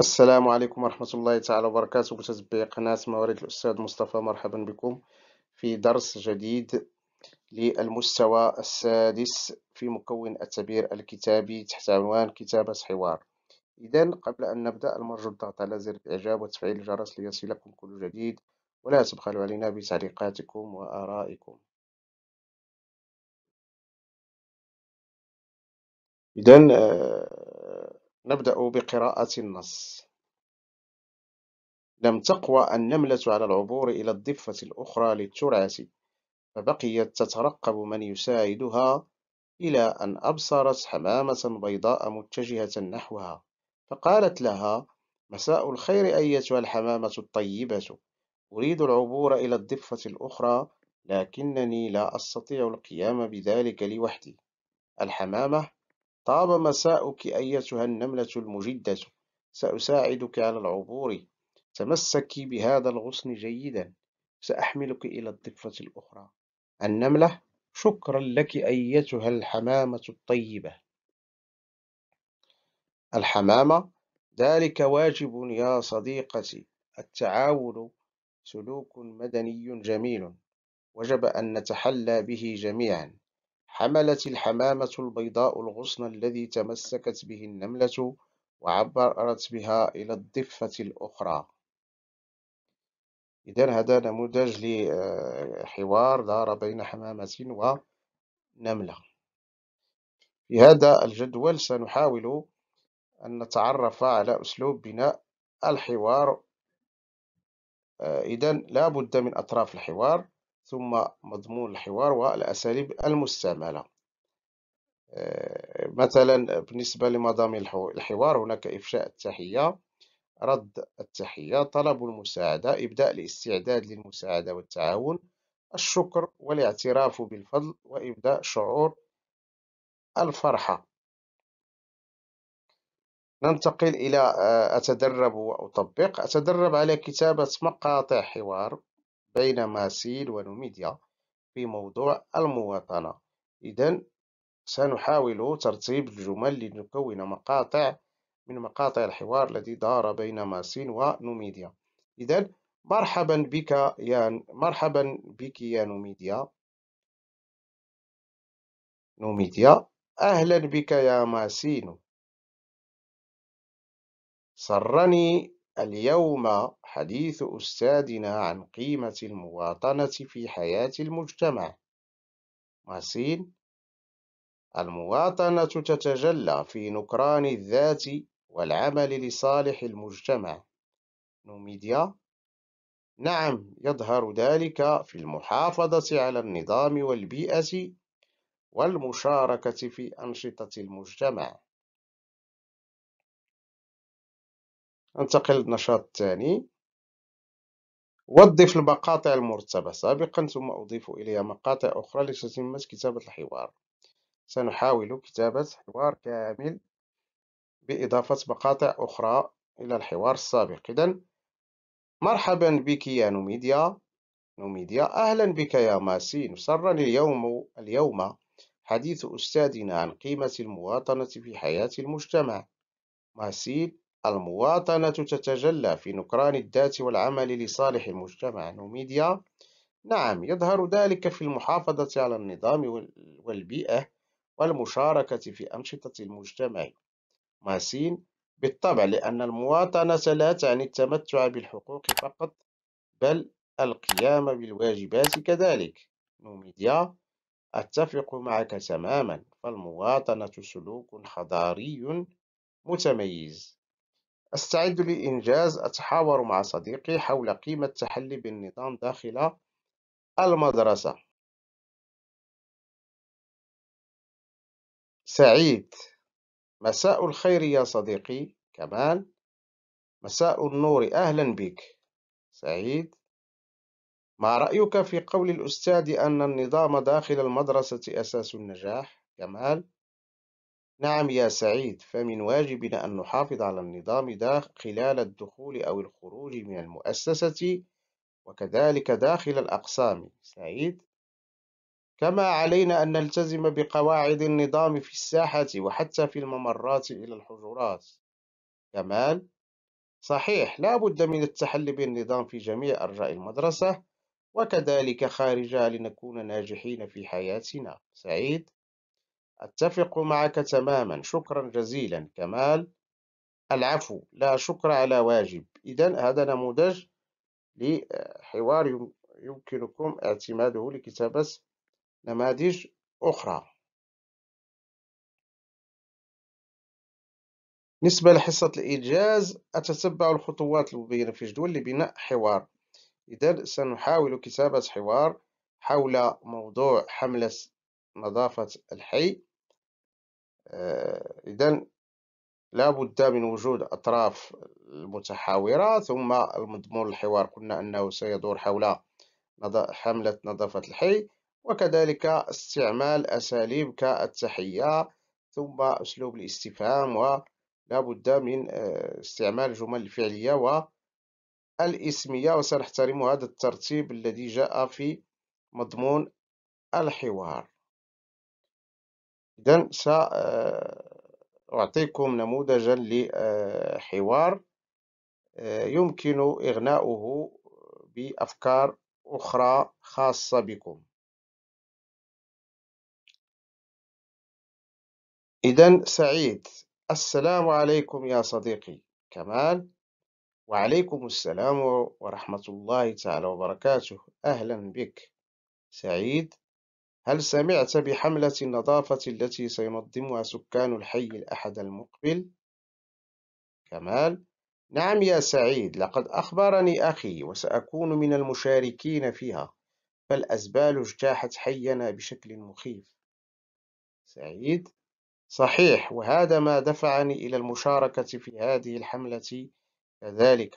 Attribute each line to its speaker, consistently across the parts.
Speaker 1: السلام عليكم ورحمة الله تعالى وبركاته متتبعي قناة موارد الأستاذ مصطفى مرحبا بكم في درس جديد للمستوى السادس في مكون التبير الكتابي تحت عنوان كتابة حوار إذا قبل أن نبدأ المرجو الضغط على زر الإعجاب وتفعيل الجرس ليصلكم كل جديد ولا تبخلوا علينا بتعليقاتكم وآرائكم
Speaker 2: إذا آه،
Speaker 1: نبدأ بقراءة النص: "لم تقوى النملة على العبور إلى الضفة الأخرى للترعة، فبقيت تترقب من يساعدها، إلى أن أبصرت حمامة بيضاء متجهة نحوها، فقالت لها: "مساء الخير أيتها الحمامة الطيبة، أريد العبور إلى الضفة الأخرى، لكنني لا أستطيع القيام بذلك لوحدي." الحمامة طاب مساؤك أيتها النملة المجدة سأساعدك على العبور تمسكي بهذا الغصن جيدا سأحملك إلى الضفة الأخرى النملة شكرا لك أيتها الحمامة الطيبة الحمامة ذلك واجب يا صديقتي التعاون سلوك مدني جميل وجب أن نتحلى به جميعا حملت الحمامة البيضاء الغصن الذي تمسكت به النملة وعبرت بها إلى الضفة الأخرى إذا هذا نموذج لحوار دار بين حمامة ونملة في هذا الجدول سنحاول أن نتعرف على أسلوب بناء الحوار إذا لا بد من أطراف الحوار ثم مضمون الحوار والأساليب المستعملة آه، مثلا بالنسبة لمضامين الحوار هناك إفشاء التحية رد التحية طلب المساعدة إبداء الاستعداد للمساعدة والتعاون الشكر والاعتراف بالفضل وإبداء شعور الفرحة ننتقل إلى آه، أتدرب وأطبق أتدرب على كتابة مقاطع حوار بين ماسيل ونوميديا في موضوع المواطنة. إذا سنحاول ترتيب الجمل لنكون مقاطع من مقاطع الحوار الذي دار بين ماسين ونوميديا. إذا مرحبا بك يا مرحبا بك يا نوميديا.
Speaker 2: نوميديا
Speaker 1: أهلا بك يا ماسين سرني اليوم حديث أستاذنا عن قيمة المواطنة في حياة المجتمع. ماسين: المواطنة تتجلى في نكران الذات والعمل لصالح المجتمع. نوميديا: نعم، يظهر ذلك في المحافظة على النظام والبيئة والمشاركة في أنشطة المجتمع.
Speaker 2: ننتقل للنشاط الثاني
Speaker 1: وظف المقاطع المرتبة سابقا ثم أضيف إليها مقاطع أخرى لتتم كتابة الحوار سنحاول كتابة حوار كامل بإضافة مقاطع أخرى إلى الحوار السابق إذا مرحبا بك يا نوميديا نوميديا أهلا بك يا ماسين سرني اليوم اليوم حديث أستاذنا عن قيمة المواطنة في حياة المجتمع ماسين المواطنة تتجلى في نكران الذات والعمل لصالح المجتمع نوميديا نعم يظهر ذلك في المحافظة على النظام والبيئة والمشاركة في أنشطة المجتمع ماسين بالطبع لأن المواطنة لا تعني التمتع بالحقوق فقط بل القيام بالواجبات كذلك نوميديا أتفق معك تماما فالمواطنة سلوك حضاري متميز أستعد لإنجاز. أتحاور مع صديقي حول قيمة التحلي بالنظام داخل المدرسة.
Speaker 2: سعيد. مساء الخير يا
Speaker 1: صديقي. كمال. مساء النور. أهلا بك. سعيد. ما رأيك في قول الأستاذ أن النظام داخل المدرسة أساس النجاح؟ كمال. نعم يا سعيد، فمن واجبنا أن نحافظ على النظام داخل خلال الدخول أو الخروج من المؤسسة وكذلك داخل الأقسام. سعيد: كما علينا أن نلتزم بقواعد النظام في الساحة وحتى في الممرات إلى الحجرات. كمال: صحيح، لا بد من التحلي بالنظام في جميع أرجاء المدرسة وكذلك خارجها لنكون ناجحين في حياتنا. سعيد: أتّفق معك تماما. شكرا جزيلا كمال. العفو، لا شكر على واجب. إذا هذا نموذج لحوار يمكنكم اعتماده لكتابة نماذج أخرى. بالنسبة لحصة الإيجاز أتتبع الخطوات المبينة في جدول لبناء حوار إذا سنحاول كتابة حوار حول موضوع حملة نظافة الحي آه، إذا لابد من وجود أطراف المتحاورة ثم المضمون الحوار قلنا أنه سيدور حول حملة نظافة الحي وكذلك استعمال أساليب كالتحية ثم أسلوب الاستفهام ولا بد من آه، استعمال الجمل الفعلية والاسمية وسنحترم هذا الترتيب الذي جاء في مضمون الحوار إذا سأعطيكم آه، نموذجا لحوار آه، يمكن إغناؤه بأفكار أخرى خاصة بكم
Speaker 2: إذا سعيد السلام
Speaker 1: عليكم يا صديقي كمال وعليكم السلام ورحمة الله تعالى وبركاته أهلا بك سعيد هل سمعت بحملة النظافة التي سينظمها سكان الحي الأحد المقبل؟ كمال: نعم يا سعيد، لقد أخبرني أخي، وسأكون من المشاركين فيها، فالأزبال اجتاحت حينا بشكل مخيف. سعيد: صحيح، وهذا ما دفعني إلى المشاركة في هذه الحملة كذلك.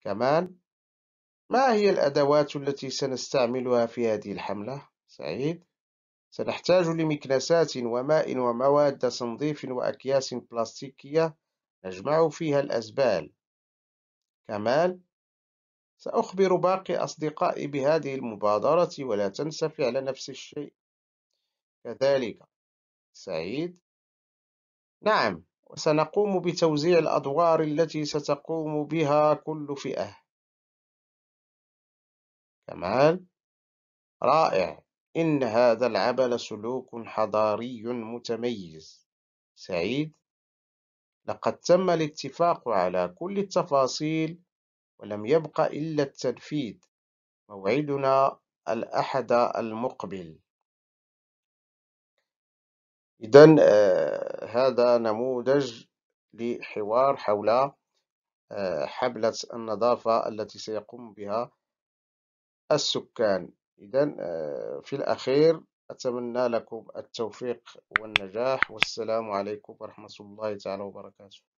Speaker 1: كمال: ما هي الأدوات التي سنستعملها في هذه الحملة؟ سعيد سنحتاج لمكنسات وماء ومواد تنظيف وأكياس بلاستيكية نجمع فيها الأزبال كمال سأخبر باقي أصدقائي بهذه المبادرة ولا تنسى فعل نفس الشيء كذلك سعيد نعم وسنقوم بتوزيع الأدوار التي ستقوم بها كل فئة
Speaker 2: تمام رائع إن
Speaker 1: هذا العمل سلوك حضاري متميز سعيد لقد تم الاتفاق على كل التفاصيل ولم يبق إلا التنفيذ موعدنا الأحد المقبل إذا آه هذا نموذج لحوار حول آه حبلة النظافة التي سيقوم بها السكان إذا آه، في الأخير أتمنى لكم التوفيق والنجاح والسلام عليكم ورحمة
Speaker 2: الله تعالى وبركاته